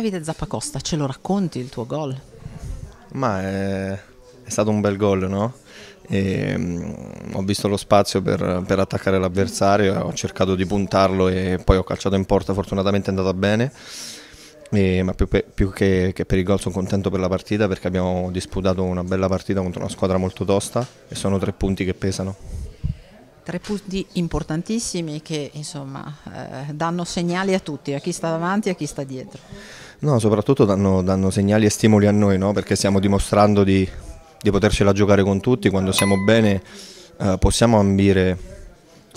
Davide Zappacosta, ce lo racconti il tuo gol? Ma è, è stato un bel gol, no? E, um, ho visto lo spazio per, per attaccare l'avversario, ho cercato di puntarlo e poi ho calciato in porta, fortunatamente è andata bene. E, ma più, per, più che, che, per il gol sono contento per la partita perché abbiamo disputato una bella partita contro una squadra molto tosta e sono tre punti che pesano. Tre punti importantissimi che insomma eh, danno segnali a tutti, a chi sta davanti e a chi sta dietro. No, soprattutto danno, danno segnali e stimoli a noi, no? perché stiamo dimostrando di, di, potercela giocare con tutti, quando siamo bene eh, possiamo ambire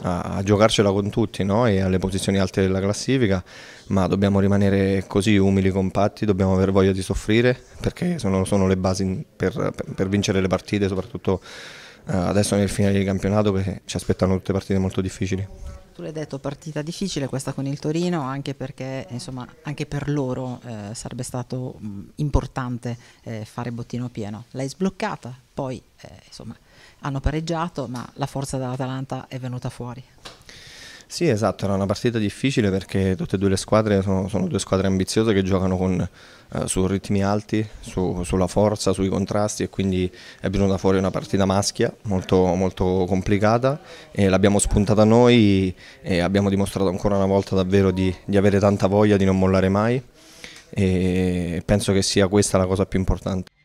a, a, giocarcela con tutti no? e alle posizioni alte della classifica, ma dobbiamo rimanere così umili, compatti, dobbiamo aver voglia di soffrire perché sono, sono le basi per, per, per, vincere le partite, soprattutto eh, adesso nel finale di campionato che ci aspettano tutte partite molto difficili. Tu l'hai detto, partita difficile questa con il Torino, anche perché insomma, anche per loro eh, sarebbe stato mh, importante eh, fare bottino pieno. L'hai sbloccata, poi eh, insomma, hanno pareggiato, ma la forza dell'Atalanta è venuta fuori. Sì, esatto, era una partita difficile perché tutte e due le squadre sono, sono due squadre ambiziose che giocano con, eh, su ritmi alti, su, sulla forza, sui contrasti e quindi è venuta fuori una partita maschia molto, molto complicata e l'abbiamo spuntata noi e abbiamo dimostrato ancora una volta davvero di, di avere tanta voglia di non mollare mai e penso che sia questa la cosa più importante.